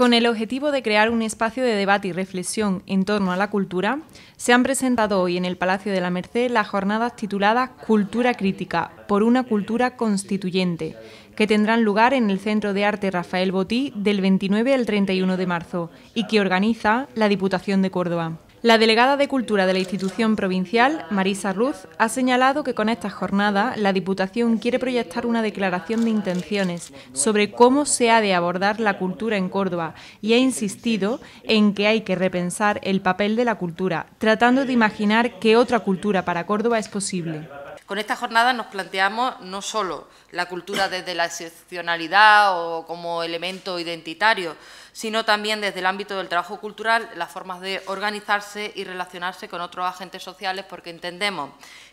Con el objetivo de crear un espacio de debate y reflexión en torno a la cultura, se han presentado hoy en el Palacio de la Merced las jornadas tituladas Cultura Crítica por una cultura constituyente, que tendrán lugar en el Centro de Arte Rafael Botí del 29 al 31 de marzo y que organiza la Diputación de Córdoba. La delegada de Cultura de la institución provincial, Marisa Ruz, ha señalado que con esta jornada la Diputación quiere proyectar una declaración de intenciones sobre cómo se ha de abordar la cultura en Córdoba y ha insistido en que hay que repensar el papel de la cultura, tratando de imaginar qué otra cultura para Córdoba es posible. Con esta jornada nos planteamos no solo la cultura desde la excepcionalidad o como elemento identitario, sino también desde el ámbito del trabajo cultural, las formas de organizarse y relacionarse con otros agentes sociales, porque entendemos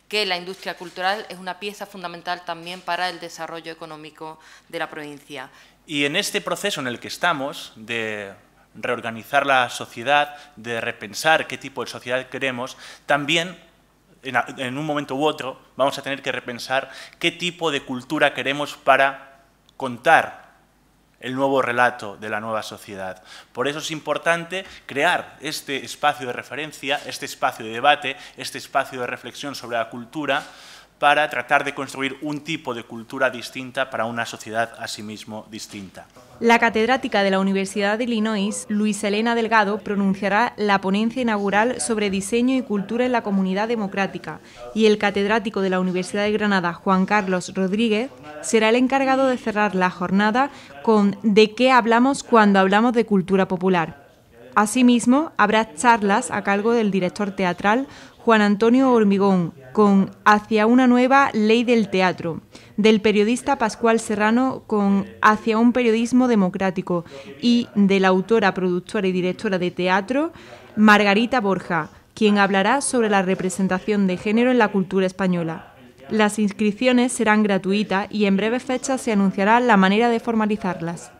que la industria cultural es una pieza fundamental también para el desarrollo económico de la provincia. Y en este proceso en el que estamos de reorganizar la sociedad, de repensar qué tipo de sociedad queremos, también en, un momento u otro, vamos a tener que repensar qué tipo de cultura queremos para contar el nuevo relato de la nueva sociedad. Por eso es importante crear este espacio de referencia, este espacio de debate, este espacio de reflexión sobre la cultura, para tratar de construir un tipo de cultura distinta para una sociedad asimismo distinta. La catedrática de la Universidad de Illinois, Luis Elena Delgado, pronunciará la ponencia inaugural sobre diseño y cultura en la comunidad democrática y el catedrático de la Universidad de Granada, Juan Carlos Rodríguez, será el encargado de cerrar la jornada con ¿De qué hablamos cuando hablamos de cultura popular? Asimismo, habrá charlas a cargo del director teatral Juan Antonio Hormigón con Hacia una nueva ley del teatro, del periodista Pascual Serrano con Hacia un periodismo democrático y de la autora, productora y directora de teatro Margarita Borja, quien hablará sobre la representación de género en la cultura española. Las inscripciones serán gratuitas y en breves fechas se anunciará la manera de formalizarlas.